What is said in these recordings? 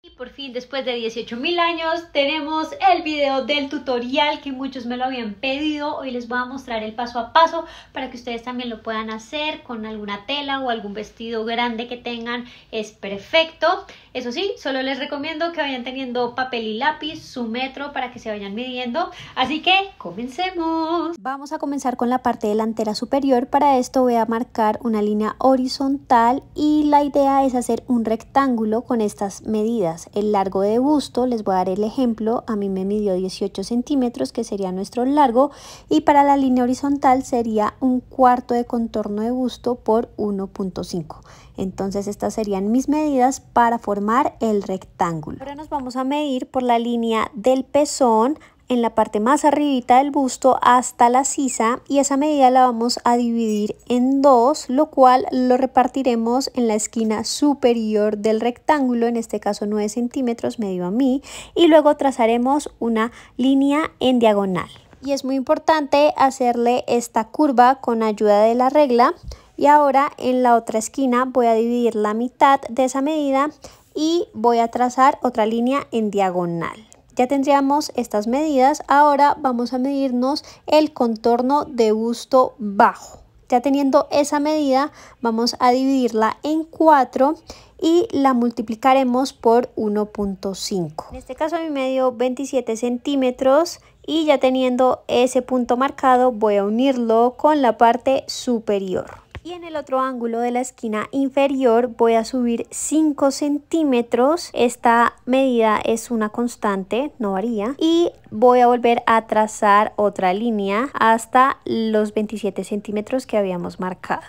Y por fin, después de 18.000 años, tenemos el video del tutorial que muchos me lo habían pedido. Hoy les voy a mostrar el paso a paso para que ustedes también lo puedan hacer con alguna tela o algún vestido grande que tengan. Es perfecto. Eso sí, solo les recomiendo que vayan teniendo papel y lápiz, su metro para que se vayan midiendo. Así que, comencemos. Vamos a comenzar con la parte delantera superior. Para esto voy a marcar una línea horizontal y la idea es hacer un rectángulo con estas medidas. El largo de busto, les voy a dar el ejemplo, a mí me midió 18 centímetros, que sería nuestro largo, y para la línea horizontal sería un cuarto de contorno de busto por 1.5. Entonces estas serían mis medidas para formar el rectángulo. Ahora nos vamos a medir por la línea del pezón en la parte más arribita del busto hasta la sisa y esa medida la vamos a dividir en dos, lo cual lo repartiremos en la esquina superior del rectángulo, en este caso 9 centímetros medio a mí, y luego trazaremos una línea en diagonal. Y es muy importante hacerle esta curva con ayuda de la regla. Y ahora en la otra esquina voy a dividir la mitad de esa medida y voy a trazar otra línea en diagonal. Ya tendríamos estas medidas. Ahora vamos a medirnos el contorno de busto bajo. Ya teniendo esa medida, vamos a dividirla en 4 y la multiplicaremos por 1.5. En este caso a mí me dio 27 centímetros y ya teniendo ese punto marcado voy a unirlo con la parte superior. Y en el otro ángulo de la esquina inferior voy a subir 5 centímetros. Esta medida es una constante, no varía. Y voy a volver a trazar otra línea hasta los 27 centímetros que habíamos marcado.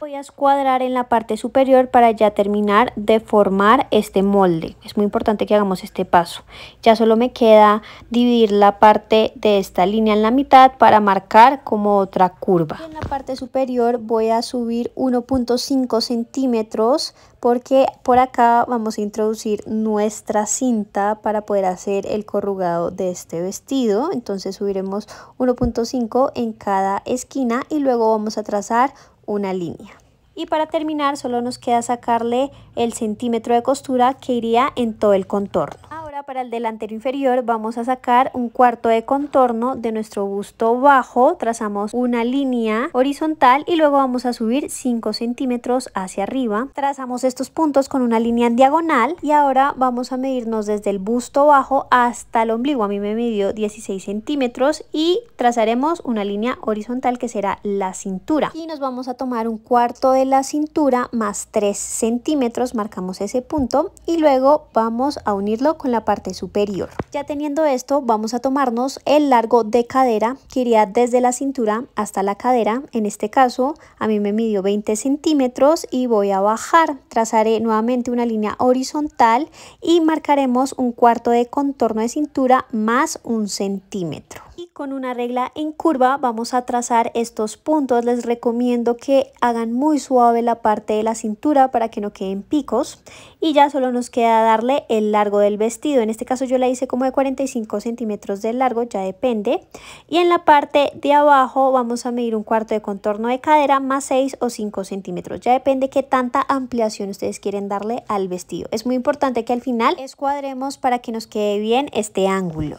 Voy a escuadrar en la parte superior para ya terminar de formar este molde. Es muy importante que hagamos este paso. Ya solo me queda dividir la parte de esta línea en la mitad para marcar como otra curva. En la parte superior voy a subir 1.5 centímetros porque por acá vamos a introducir nuestra cinta para poder hacer el corrugado de este vestido. Entonces subiremos 1.5 en cada esquina y luego vamos a trazar una línea. Y para terminar solo nos queda sacarle el centímetro de costura que iría en todo el contorno para el delantero inferior vamos a sacar un cuarto de contorno de nuestro busto bajo, trazamos una línea horizontal y luego vamos a subir 5 centímetros hacia arriba. Trazamos estos puntos con una línea en diagonal y ahora vamos a medirnos desde el busto bajo hasta el ombligo, a mí me midió 16 centímetros y trazaremos una línea horizontal que será la cintura. Y nos vamos a tomar un cuarto de la cintura más 3 centímetros, marcamos ese punto y luego vamos a unirlo con la parte superior. Ya teniendo esto, vamos a tomarnos el largo de cadera que iría desde la cintura hasta la cadera. En este caso, a mí me midió 20 centímetros y voy a bajar. Trazaré nuevamente una línea horizontal y marcaremos un cuarto de contorno de cintura más un centímetro y con una regla en curva vamos a trazar estos puntos. Les recomiendo que hagan muy suave la parte de la cintura para que no queden picos y ya solo nos queda darle el largo del vestido. En este caso yo le hice como de 45 centímetros de largo, ya depende. Y en la parte de abajo vamos a medir un cuarto de contorno de cadera más 6 o 5 centímetros. Ya depende qué tanta ampliación ustedes quieren darle al vestido. Es muy importante que al final escuadremos para que nos quede bien este ángulo.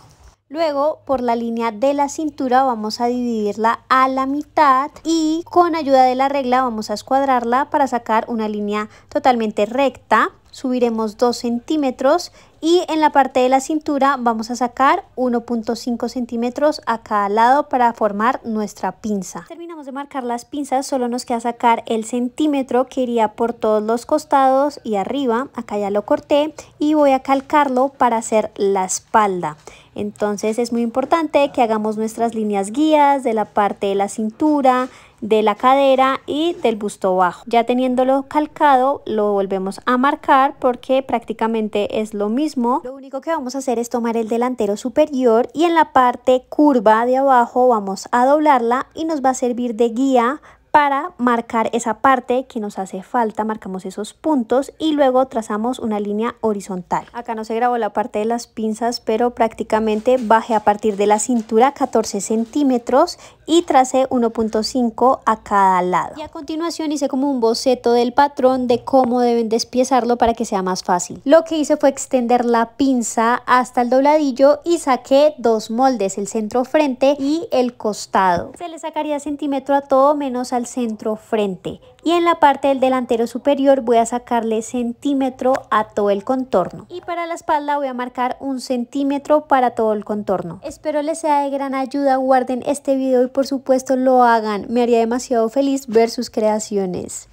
Luego por la línea de la cintura vamos a dividirla a la mitad y con ayuda de la regla vamos a escuadrarla para sacar una línea totalmente recta. Subiremos 2 centímetros y en la parte de la cintura vamos a sacar 1.5 centímetros a cada lado para formar nuestra pinza. Terminamos de marcar las pinzas, solo nos queda sacar el centímetro que iría por todos los costados y arriba, acá ya lo corté y voy a calcarlo para hacer la espalda. Entonces es muy importante que hagamos nuestras líneas guías de la parte de la cintura, de la cadera y del busto bajo. Ya teniéndolo calcado lo volvemos a marcar porque prácticamente es lo mismo. Lo único que vamos a hacer es tomar el delantero superior y en la parte curva de abajo vamos a doblarla y nos va a servir de guía para marcar esa parte que nos hace falta, marcamos esos puntos y luego trazamos una línea horizontal. Acá no se grabó la parte de las pinzas, pero prácticamente bajé a partir de la cintura 14 centímetros y tracé 1.5 a cada lado. Y a continuación hice como un boceto del patrón de cómo deben despiezarlo para que sea más fácil. Lo que hice fue extender la pinza hasta el dobladillo y saqué dos moldes, el centro frente y el costado. Se le sacaría centímetro a todo menos al centro frente y en la parte del delantero superior voy a sacarle centímetro a todo el contorno y para la espalda voy a marcar un centímetro para todo el contorno espero les sea de gran ayuda guarden este video y por supuesto lo hagan me haría demasiado feliz ver sus creaciones